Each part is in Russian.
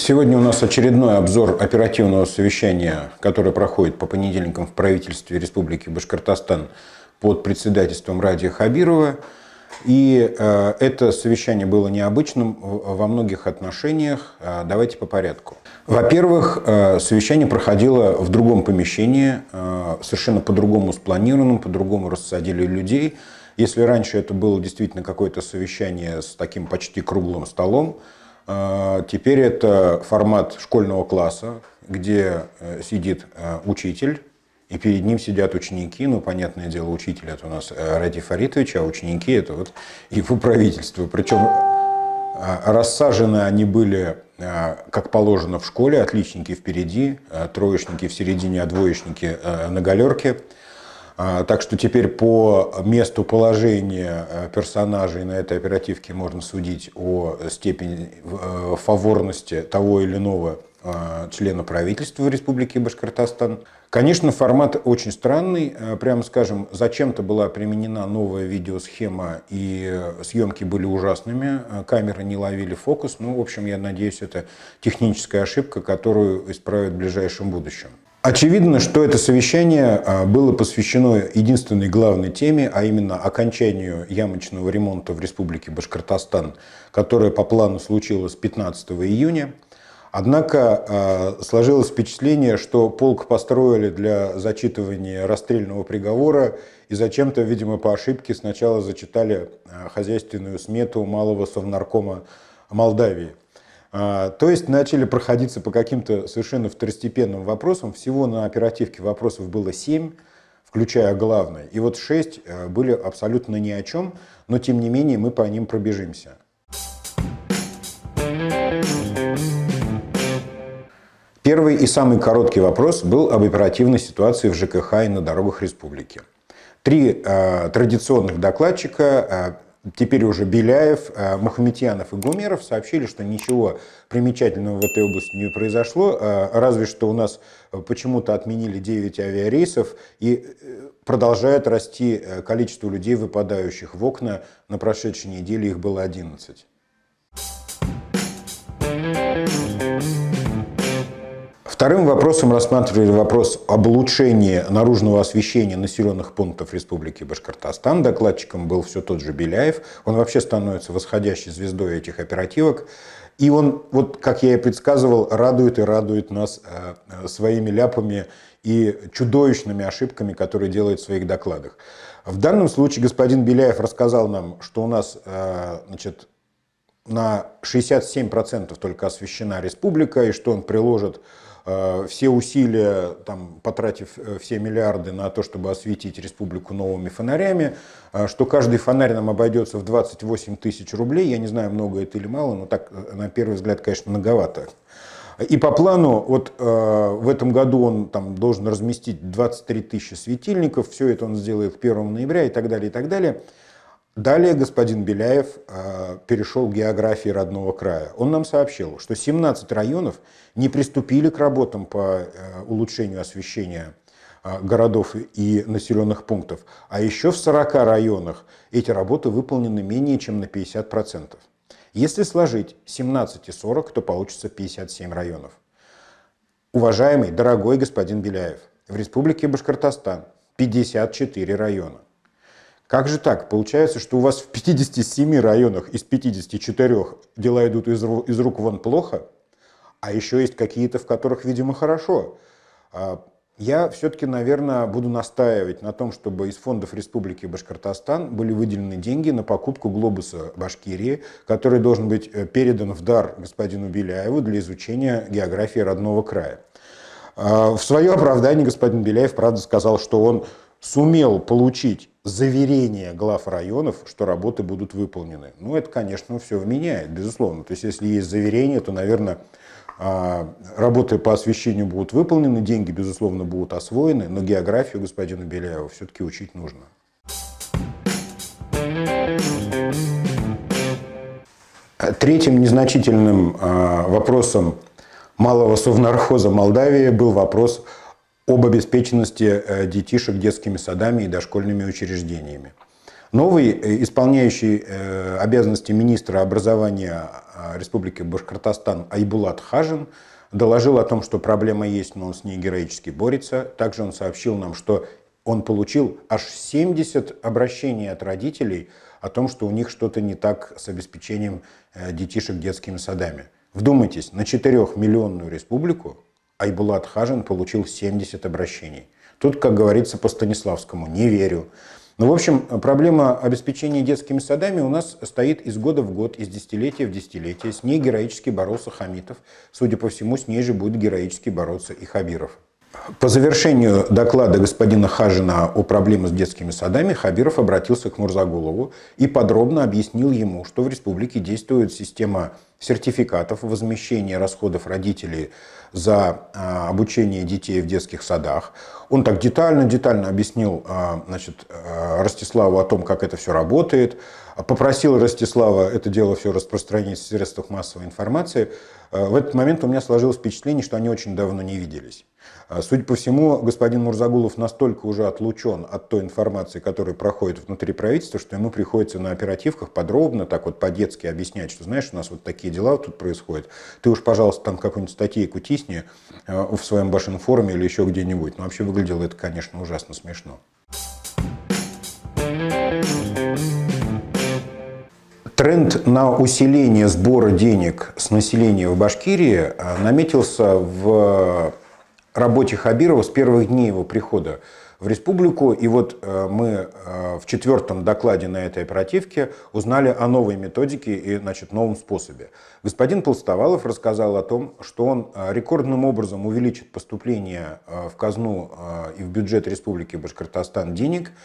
Сегодня у нас очередной обзор оперативного совещания, которое проходит по понедельникам в правительстве Республики Башкортостан под председательством Ради Хабирова. И э, это совещание было необычным во многих отношениях. Э, давайте по порядку. Во-первых, э, совещание проходило в другом помещении, э, совершенно по-другому спланированном, по-другому рассадили людей. Если раньше это было действительно какое-то совещание с таким почти круглым столом, а, теперь это формат школьного класса, где э, сидит э, учитель, и перед ним сидят ученики. Ну, понятное дело, учитель это у нас э, Ради Фаритович, а ученики это вот его правительство. Причем рассажены они были, как положено, в школе. Отличники впереди, троечники в середине, а двоечники на галерке. А, так что теперь по месту положения э, персонажей на этой оперативке можно судить о степени э, фаворности того или иного а, члена правительства Республики Башкортостан. Конечно, формат очень странный. Э, прямо скажем, зачем-то была применена новая видеосхема, и съемки были ужасными. Камеры не ловили фокус. Ну, в общем, я надеюсь, это техническая ошибка, которую исправят в ближайшем будущем. Очевидно, что это совещание а, было посвящено единственной главной теме, а именно окончанию ямочного ремонта в Республике Башкортостан, которое по плану случилось 15 июня. Однако а, сложилось впечатление, что полк построили для зачитывания расстрельного приговора и зачем-то, видимо, по ошибке сначала зачитали а, хозяйственную смету малого совнаркома Молдавии. А, то есть начали проходиться по каким-то совершенно второстепенным вопросам. Всего на оперативке вопросов было 7, включая главное. И вот 6 э, были абсолютно ни о чем, но тем не менее мы по ним пробежимся. Первый и самый короткий вопрос был об оперативной ситуации в ЖКХ и на дорогах республики. Три э, традиционных докладчика э, теперь уже Беляев, э, Мухаметьянов и Гумеров сообщили, что ничего примечательного в этой области не произошло, э, разве что у нас э, почему-то отменили 9 авиарейсов и продолжает расти количество людей, выпадающих в окна. На прошедшей неделе их было 11. Вторым вопросом рассматривали вопрос об улучшении наружного освещения населенных пунктов Республики Башкортостан. Докладчиком был все тот же Беляев. Он вообще становится восходящей звездой этих оперативок. И он, вот как я и предсказывал, радует и радует нас э, э, своими ляпами и чудовищными ошибками, которые делает в своих докладах. В данном случае господин Беляев рассказал нам, что у нас э, значит, на 67% только освещена республика, и что он приложит Э, все усилия, там, потратив э, все миллиарды на то, чтобы осветить республику новыми фонарями, э, что каждый фонарь нам обойдется в 28 тысяч рублей, я не знаю, много это или мало, но так, на первый взгляд, конечно, многовато. И по плану, вот э, в этом году он там должен разместить 23 тысячи светильников, все это он сделает к 1 ноября и так далее, и так далее. Далее господин Беляев э, перешел к географии родного края. Он нам сообщил, что 17 районов не приступили к работам по э, улучшению освещения э, городов и населенных пунктов, а еще в 40 районах эти работы выполнены менее чем на 50%. Если сложить 17 и 40, то получится 57 районов. Уважаемый, дорогой господин Беляев, в Республике Башкортостан 54 района. Как же так? Получается, что у вас в 57 районах из 54 дела идут из, из рук вон плохо, а еще есть какие-то, в которых, видимо, хорошо. А, я все-таки, наверное, буду настаивать на том, чтобы из фондов Республики Башкортостан были выделены деньги на покупку глобуса Башкирии, который должен быть э, передан в дар господину Беляеву для изучения географии родного края. А, в свое оправдание господин Беляев, правда, сказал, что он сумел получить заверение глав районов, что работы будут выполнены. Ну, это, конечно, все вменяет, безусловно. То есть, если есть заверение, то, наверное, а, работы по освещению будут выполнены, деньги, безусловно, будут освоены, но географию господину Беляеву все-таки учить нужно. Третьим незначительным а, вопросом малого совнархоза Молдавии был вопрос об обеспеченности э, детишек детскими садами и дошкольными учреждениями. Новый э, исполняющий э, обязанности министра образования Республики Башкортостан Айбулат Хажин доложил о том, что проблема есть, но он с ней героически борется. Также он сообщил нам, что он получил аж 70 обращений от родителей о том, что у них что-то не так с обеспечением детишек детскими садами. Вдумайтесь, на 4-миллионную республику Айбулат Хажин получил 70 обращений. Тут, как говорится по Станиславскому, не верю. Ну, в общем, проблема обеспечения детскими садами у нас стоит из года в год, из десятилетия в десятилетие. С ней героически боролся Хамитов. Судя по всему, с ней же будет героически бороться и Хабиров. По завершению доклада господина Хажина о проблеме с детскими садами Хабиров обратился к Мурзагулову и подробно объяснил ему, что в республике действует система сертификатов возмещения расходов родителей за а, обучение детей в детских садах. Он так детально-детально объяснил а, значит, а, Ростиславу о том, как это все работает, попросил Ростислава это дело все распространить в средствах массовой информации. В этот момент у меня сложилось впечатление, что они очень давно не виделись. А, судя по всему, господин Мурзагулов настолько уже отлучен от той информации, которая проходит внутри правительства, что ему приходится на оперативках подробно, так вот по-детски объяснять, что знаешь, у нас вот такие дела тут происходят. Ты уж, пожалуйста, там какую-нибудь статейку тисни а, в своем башинформе или еще где-нибудь. Но ну, вообще выглядело это, конечно, ужасно смешно. Тренд на усиление сбора денег с населения в Башкирии а, наметился в работе Хабирова с первых дней его прихода в республику. И вот э, мы э, в четвертом докладе на этой оперативке узнали о новой методике и значит, новом способе. Господин Толстовалов рассказал о том, что он э, рекордным образом увеличит поступление в казну и в бюджет Республики Башкортостан денег –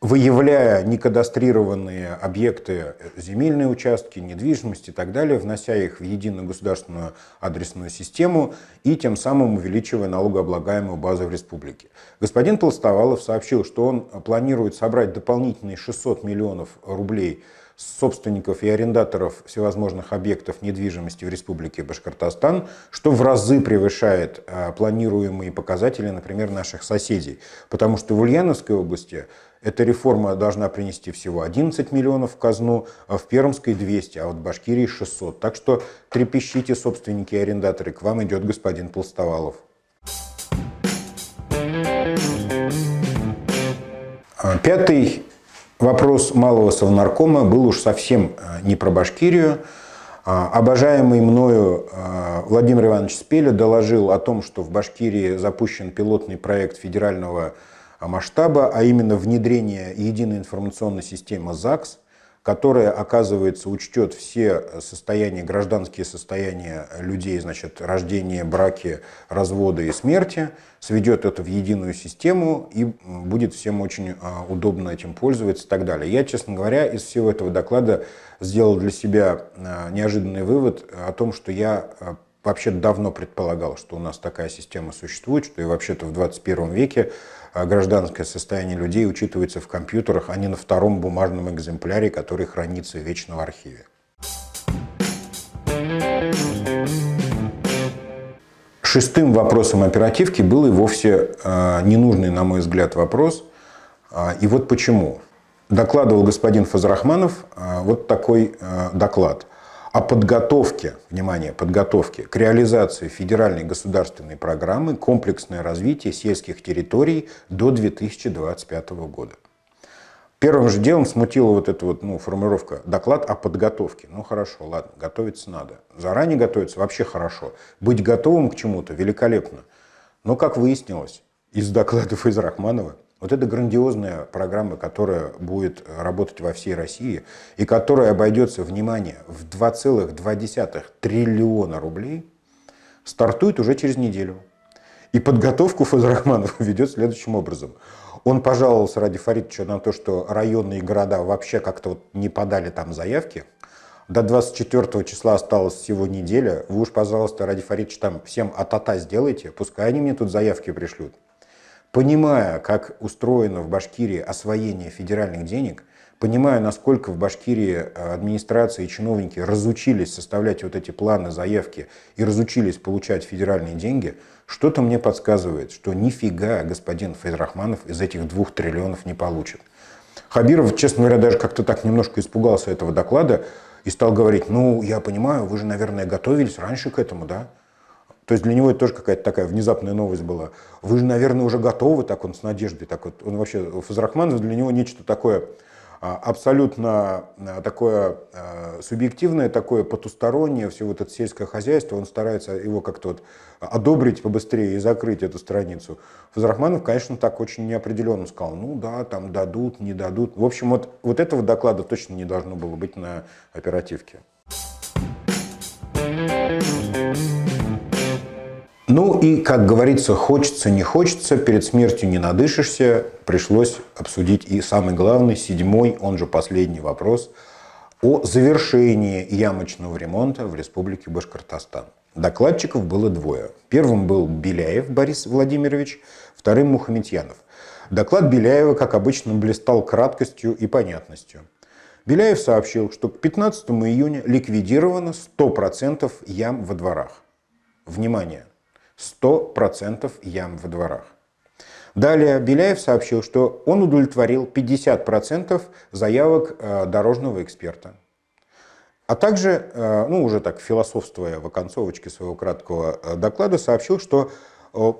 выявляя некадастрированные объекты, э, земельные участки, недвижимость и так далее, внося их в единую государственную адресную систему и тем самым увеличивая налогооблагаемую базу в республике. Господин Толстовалов сообщил, что он планирует собрать дополнительные 600 миллионов рублей собственников и арендаторов всевозможных объектов недвижимости в Республике Башкортостан, что в разы превышает э, планируемые показатели, например, наших соседей. Потому что в Ульяновской области эта реформа должна принести всего 11 миллионов в казну, а в Пермской 200, а вот в Башкирии 600. Так что трепещите, собственники и арендаторы, к вам идет господин Толстовалов. А, пятый вопрос малого совнаркома был уж совсем а, не про Башкирию. А, обожаемый мною Владимир Иванович Спеля доложил о том, что в Башкирии запущен пилотный проект федерального а масштаба, а именно внедрение единой информационной системы ЗАГС, которая, оказывается, учтет все состояния, гражданские состояния людей, значит, рождение, браки, разводы и смерти, сведет это в единую систему и будет всем очень э, удобно этим пользоваться и так далее. Я, честно говоря, из всего этого доклада сделал для себя э, неожиданный вывод о том, что я э, вообще давно предполагал, что у нас такая система существует, что и вообще-то в 21 веке а гражданское состояние людей учитывается в компьютерах, а не на втором бумажном экземпляре, который хранится вечно в архиве. Шестым вопросом оперативки был и вовсе а, ненужный, на мой взгляд, вопрос. А, и вот почему. Докладывал господин Фазрахманов вот такой доклад о подготовке, внимание, подготовке к реализации федеральной государственной программы «Комплексное развитие сельских территорий» до 2025 года. Первым же делом смутила вот эта вот, ну, формулировка «доклад о подготовке». Ну хорошо, ладно, готовиться надо. Заранее готовиться вообще хорошо. Быть готовым к чему-то великолепно. Но, как выяснилось, из докладов из Рахманова – вот это грандиозная программа, которая будет работать во всей России и которая обойдется, внимание, в 2,2 триллиона рублей, стартует уже через неделю. И подготовку Фазерахманов ведет следующим образом. Он пожаловался ради Фаридовича на то, что районные города вообще как-то вот не подали там заявки. До 24 числа осталось всего неделя. Вы уж, пожалуйста, ради Фаридовича там всем атата сделайте, пускай они мне тут заявки пришлют понимая, как устроено в Башкирии освоение федеральных денег, понимая, насколько в Башкирии э, администрация и чиновники разучились составлять вот эти планы, заявки и разучились получать федеральные деньги, что-то мне подсказывает, что нифига господин Фейдрахманов из этих двух триллионов не получит. Хабиров, честно говоря, даже как-то так немножко испугался этого доклада и стал говорить, ну, я понимаю, вы же, наверное, готовились раньше к этому, да? То есть для него это тоже какая-то такая внезапная новость была. Вы же, наверное, уже готовы, так он с надеждой. Так вот, он вообще, Фазрахманов для него нечто такое а, абсолютно а, такое а, субъективное, такое потустороннее, все вот это сельское хозяйство, он старается его как-то вот одобрить побыстрее и закрыть эту страницу. Фазрахманов, конечно, так очень неопределенно сказал, ну да, там дадут, не дадут. В общем, вот, вот этого доклада точно не должно было быть на оперативке. Ну и, как говорится, хочется, не хочется, перед смертью не надышишься, пришлось обсудить и самый главный, седьмой, он же последний вопрос, о завершении ямочного ремонта в Республике Башкортостан. Докладчиков было двое. Первым был Беляев Борис Владимирович, вторым Мухаметьянов. Доклад Беляева, как обычно, блистал краткостью и понятностью. Беляев сообщил, что к 15 июня ликвидировано 100% ям во дворах. Внимание! 100% ям во дворах. Далее Беляев сообщил, что он удовлетворил 50% заявок э, дорожного эксперта. А также, э, ну уже так философствуя в оконцовочке своего краткого э, доклада, сообщил, что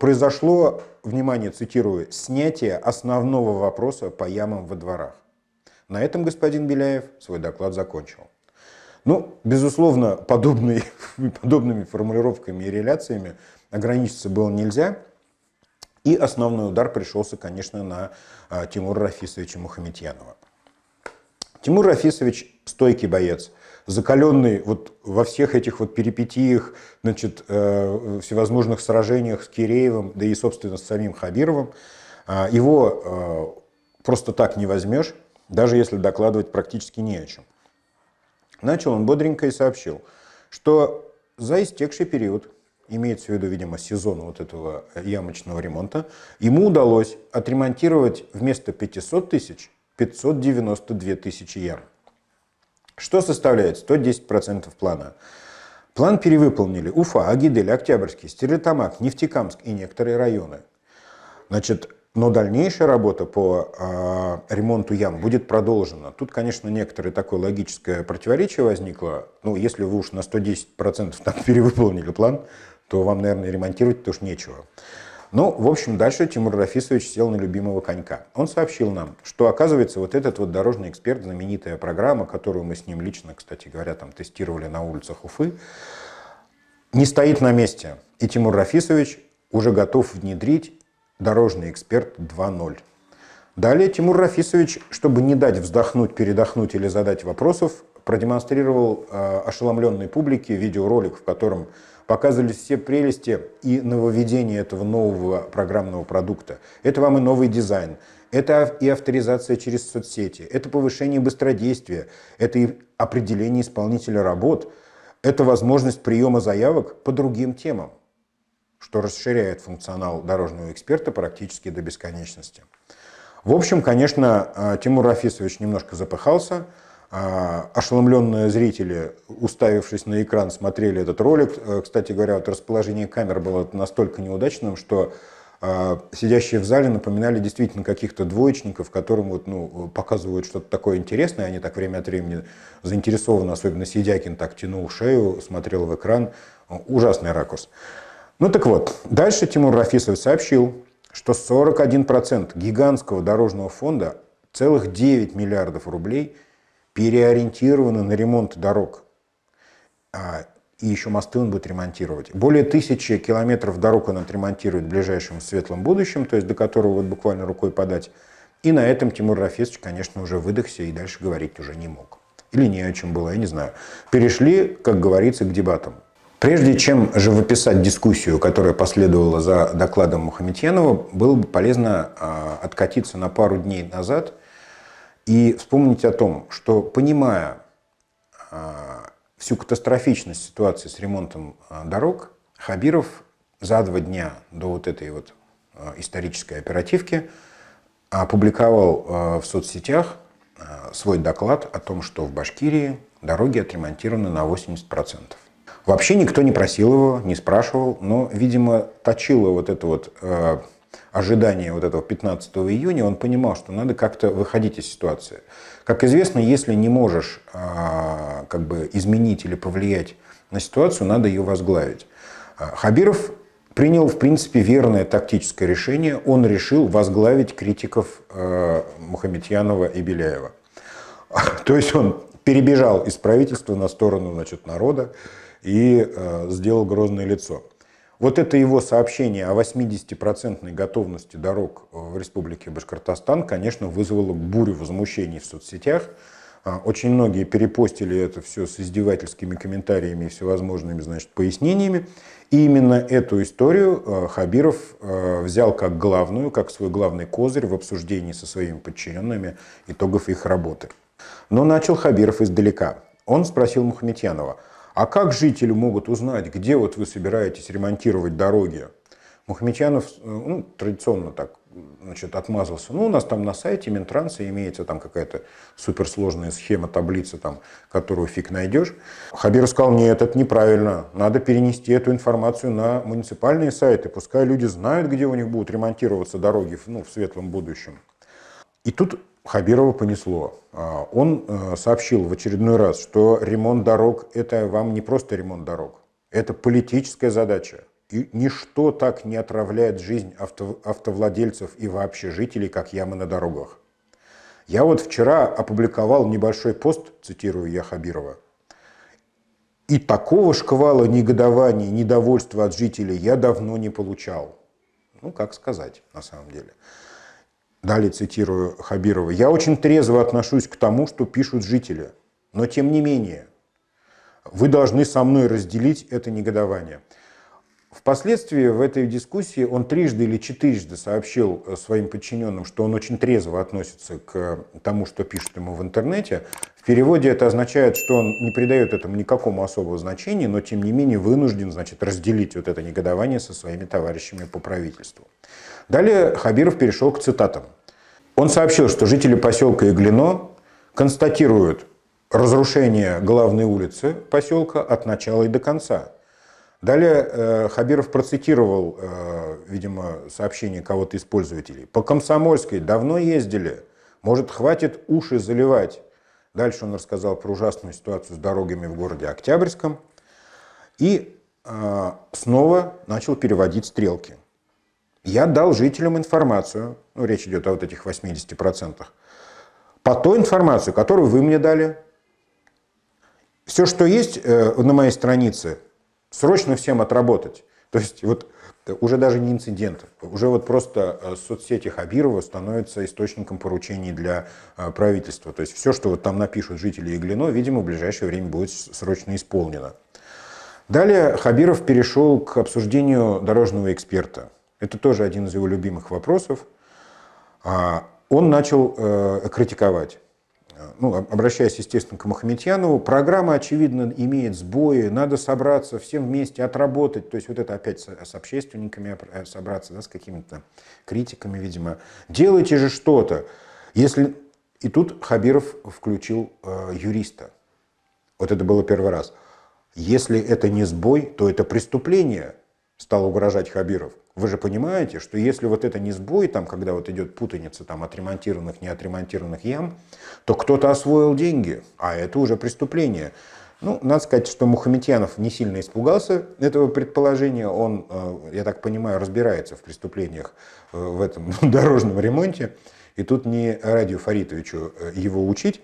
произошло, внимание, цитирую, снятие основного вопроса по ямам во дворах. На этом господин Беляев свой доклад закончил. Ну, безусловно, подобные, подобными формулировками и реляциями ограничиться было нельзя. И основной удар пришелся, конечно, на а, Тимура Рафисовича Мухаметьянова. Тимур Рафисович стойкий боец, закаленный вот во всех этих вот перипетиях, значит, э, всевозможных сражениях с Киреевым, да и, собственно, с самим Хабировым. А, его э, просто так не возьмешь, даже если докладывать практически не о чем. Начал он бодренько и сообщил, что за истекший период имеется в виду, видимо, сезон вот этого э, ямочного ремонта, ему удалось отремонтировать вместо 500 тысяч 592 тысячи ям. Что составляет 110% плана? План перевыполнили Уфа, Агидель, Октябрьский, Стерлитамак, Нефтекамск и некоторые районы. Значит, но дальнейшая работа по э, ремонту ям будет продолжена. Тут, конечно, некоторое такое логическое противоречие возникло. Ну, если вы уж на 110% там перевыполнили план, то вам, наверное, ремонтировать тоже нечего. Ну, в общем, дальше Тимур Рафисович сел на любимого конька. Он сообщил нам, что, оказывается, вот этот вот дорожный эксперт, знаменитая программа, которую мы с ним лично, кстати говоря, там тестировали на улицах Уфы, не стоит на месте. И Тимур Рафисович уже готов внедрить дорожный эксперт 2.0. Далее Тимур Рафисович, чтобы не дать вздохнуть, передохнуть или задать вопросов, продемонстрировал э, ошеломленной публике видеоролик, в котором показывались все прелести и нововведения этого нового программного продукта. Это вам и новый дизайн, это и авторизация через соцсети, это повышение быстродействия, это и определение исполнителя работ, это возможность приема заявок по другим темам, что расширяет функционал дорожного эксперта практически до бесконечности. В общем, конечно, э, Тимур Рафисович немножко запыхался, а, ошеломленные зрители, уставившись на экран, смотрели этот ролик. Э, кстати говоря, вот расположение камер было настолько неудачным, что а, сидящие в зале напоминали действительно каких-то двоечников, которым вот, ну, показывают что-то такое интересное, они так время от времени заинтересованы, особенно Сидякин так тянул шею, смотрел в экран. Ужасный ракурс. Ну так вот, дальше Тимур Рафисов сообщил, что 41% гигантского дорожного фонда, целых 9 миллиардов рублей – переориентированы на ремонт дорог. А, и еще мосты он будет ремонтировать. Более тысячи километров дорог он отремонтирует в ближайшем светлом будущем, то есть до которого вот буквально рукой подать. И на этом Тимур Рафисович, конечно, уже выдохся и дальше говорить уже не мог. Или не о чем было, я не знаю. Перешли, как говорится, к дебатам. Прежде чем же выписать дискуссию, которая последовала за докладом Мухаметьянова, было бы полезно а, откатиться на пару дней назад – и вспомнить о том, что понимая а, всю катастрофичность ситуации с ремонтом а, дорог, Хабиров за два дня до вот этой вот а, исторической оперативки опубликовал в соцсетях свой доклад о том, что в Башкирии дороги отремонтированы на 80%. Вообще никто не просил его, не спрашивал, но, видимо, точило вот это вот ожидания вот этого 15 июня, он понимал, что надо как-то выходить из ситуации. Как известно, если не можешь а, как бы изменить или повлиять на ситуацию, надо ее возглавить. А, Хабиров принял, в принципе, верное тактическое решение. Он решил возглавить критиков а, Мухаметьянова и Беляева. То есть он перебежал из правительства на сторону значит, народа и сделал грозное лицо. Вот это его сообщение о 80% готовности дорог э, в Республике Башкортостан, конечно, вызвало бурю возмущений в соцсетях. А, очень многие перепостили это все с издевательскими комментариями и всевозможными значит, пояснениями. И именно эту историю э, Хабиров э, взял как главную, как свой главный козырь в обсуждении со своими подчиненными итогов их работы. Но начал Хабиров издалека. Он спросил Мухаметьянова – а как жители могут узнать, где вот вы собираетесь ремонтировать дороги? Мухаметьянов э, ну, традиционно так значит, отмазался. Ну, у нас там на сайте Минтранса имеется там какая-то суперсложная схема, таблица, там, которую фиг найдешь. Хабир сказал, нет, это неправильно, надо перенести эту информацию на муниципальные сайты, пускай люди знают, где у них будут ремонтироваться дороги ну, в светлом будущем. И тут Хабирова понесло. А, он э, сообщил в очередной раз, что ремонт дорог – это вам не просто ремонт дорог, это политическая задача. И ничто так не отравляет жизнь авто, автовладельцев и вообще жителей, как ямы на дорогах. Я вот вчера опубликовал небольшой пост, цитирую я Хабирова, и такого шквала негодования, недовольства от жителей я давно не получал. Ну, как сказать, на самом деле. Далее цитирую Хабирова. «Я очень трезво отношусь к тому, что пишут жители, но тем не менее вы должны со мной разделить это негодование». Впоследствии в этой дискуссии он трижды или четырежды сообщил э, своим подчиненным, что он очень трезво относится к э, тому, что пишут ему в интернете. В переводе это означает, что он не придает этому никакому особого значения, но тем не менее вынужден значит, разделить вот это негодование со своими товарищами по правительству. Далее Хабиров перешел к цитатам. Он сообщил, что жители поселка Иглино констатируют разрушение главной улицы поселка от начала и до конца. Далее э, Хабиров процитировал, э, видимо, сообщение кого-то из пользователей. По Комсомольской давно ездили, может, хватит уши заливать. Дальше он рассказал про ужасную ситуацию с дорогами в городе Октябрьском. И э, снова начал переводить стрелки – я дал жителям информацию, ну, речь идет о вот этих 80%, по той информации, которую вы мне дали. Все, что есть э, на моей странице, срочно всем отработать. То есть вот э, уже даже не инцидент, уже вот просто э, соцсети Хабирова становятся источником поручений для правительства. То есть все, что вот там напишут жители Иглино, видимо, в ближайшее время будет срочно исполнено. Далее Хабиров перешел к обсуждению дорожного эксперта – это тоже один из его любимых вопросов. А, он начал э, критиковать. Э, ну, обращаясь, естественно, к Махметьянову, программа, очевидно, имеет сбои, надо собраться всем вместе, отработать, то есть вот это опять с общественниками э, собраться, да, с какими-то критиками, видимо. Делайте же что-то. Если... И тут Хабиров включил э, юриста. Вот это было первый раз. Если это не сбой, то это преступление, стал угрожать Хабиров. Вы же понимаете, что если вот это не сбой, там, когда вот идет путаница там, отремонтированных, неотремонтированных ям, то кто-то освоил деньги, а это уже преступление. Ну, надо сказать, что Мухаметьянов не сильно испугался этого предположения. Он, э, я так понимаю, разбирается в преступлениях э, в этом дорожном ремонте. И тут не Радию Фаритовичу э, его учить.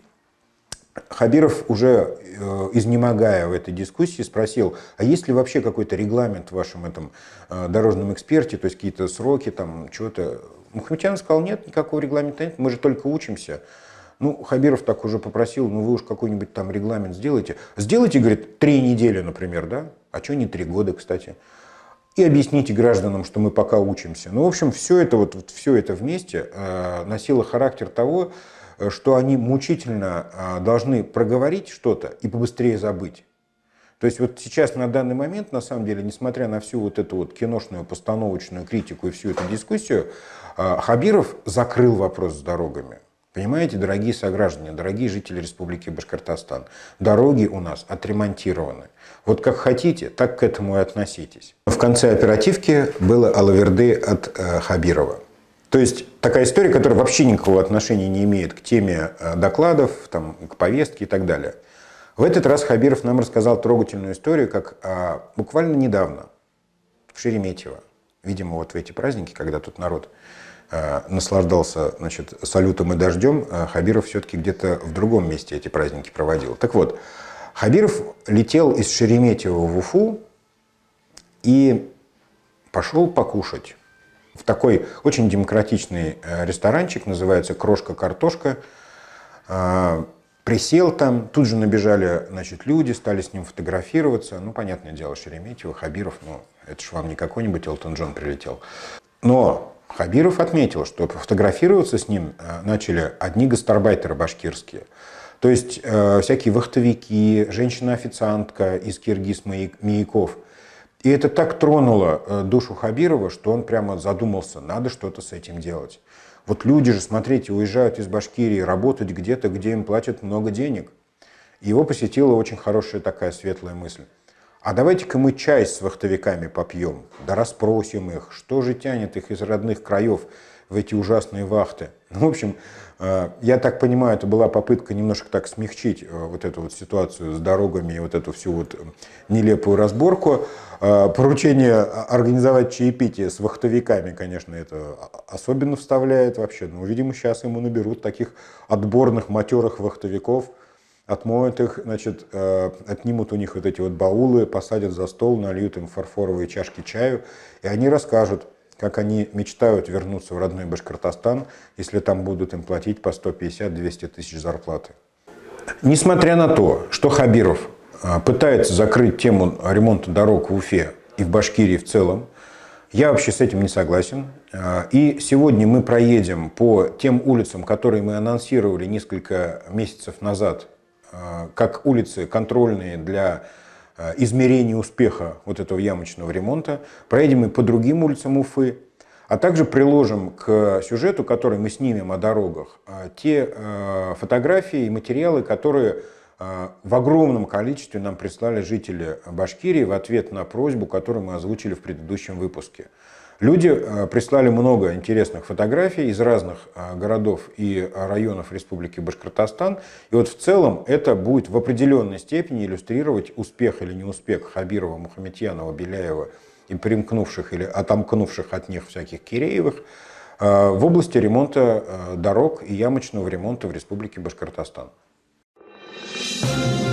Хабиров, уже э, изнемогая в этой дискуссии, спросил, а есть ли вообще какой-то регламент в вашем этом э, дорожном эксперте, то есть какие-то сроки, там, чего-то. Мухаметьян сказал, нет, никакого регламента нет, мы же только учимся. Ну, Хабиров так уже попросил, ну, вы уж какой-нибудь там регламент сделайте. Сделайте, говорит, три недели, например, да? А что не три года, кстати? И объясните гражданам, что мы пока учимся. Ну, в общем, все это, вот, все это вместе э, носило характер того, Э, что они мучительно а, должны проговорить что-то и побыстрее забыть. То есть вот сейчас на данный момент, на самом деле, несмотря на всю вот эту вот киношную, постановочную критику и всю эту дискуссию, а, Хабиров закрыл вопрос с дорогами. Понимаете, дорогие сограждане, дорогие жители Республики Башкортостан, дороги у нас отремонтированы. Вот как хотите, так к этому и относитесь. В конце оперативки было Алаверды от э, Хабирова. То есть такая история, которая вообще никакого отношения не имеет к теме э, докладов, там, к повестке и так далее. В этот раз Хабиров нам рассказал трогательную историю, как а, буквально недавно в Шереметьево, видимо, вот в эти праздники, когда тут народ а, наслаждался значит, салютом и дождем, а Хабиров все-таки где-то в другом месте эти праздники проводил. Так вот, Хабиров летел из Шереметьево в Уфу и пошел покушать в такой очень демократичный э, ресторанчик, называется «Крошка-картошка». А, присел там, тут же набежали значит, люди, стали с ним фотографироваться. Ну, понятное дело, Шереметьево, Хабиров, ну, это ж вам не какой-нибудь Элтон Джон прилетел. Но Хабиров отметил, что фотографироваться с ним э, начали одни гастарбайтеры башкирские. То есть э, всякие вахтовики, женщина-официантка из Киргиз Маяков – и это так тронуло э, душу Хабирова, что он прямо задумался, надо что-то с этим делать. Вот люди же, смотрите, уезжают из Башкирии работать где-то, где им платят много денег. его посетила очень хорошая такая светлая мысль. А давайте-ка мы чай с вахтовиками попьем, да расспросим их, что же тянет их из родных краев в эти ужасные вахты. Ну, в общем, а, я так понимаю, это была попытка немножко так смягчить э, вот эту вот ситуацию с дорогами и вот эту всю вот э, нелепую разборку. А, поручение организовать чаепитие с вахтовиками, конечно, это особенно вставляет вообще. Но, ну, видимо, сейчас ему наберут таких отборных, матерых вахтовиков, отмоют их, значит, э, отнимут у них вот эти вот баулы, посадят за стол, нальют им фарфоровые чашки чаю, и они расскажут, как они мечтают вернуться в родной Башкортостан, если там будут им платить по 150-200 тысяч зарплаты. Несмотря на то, что Хабиров а, пытается закрыть тему ремонта дорог в Уфе и в Башкирии в целом, я вообще с этим не согласен. А, и сегодня мы проедем по тем улицам, которые мы анонсировали несколько месяцев назад, а, как улицы контрольные для Э, измерение успеха вот этого ямочного ремонта, проедем и по другим улицам Уфы, а также приложим к сюжету, который мы снимем о дорогах, э, те э, фотографии и материалы, которые в огромном количестве нам прислали жители Башкирии в ответ на просьбу, которую мы озвучили в предыдущем выпуске. Люди э, прислали много интересных фотографий из разных э, городов и районов Республики Башкортостан. И вот в целом это будет в определенной степени иллюстрировать успех или неуспех Хабирова, Мухаметьянова, Беляева и примкнувших или отомкнувших от них всяких Киреевых э, в области ремонта дорог и ямочного ремонта в Республике Башкортостан. Thank you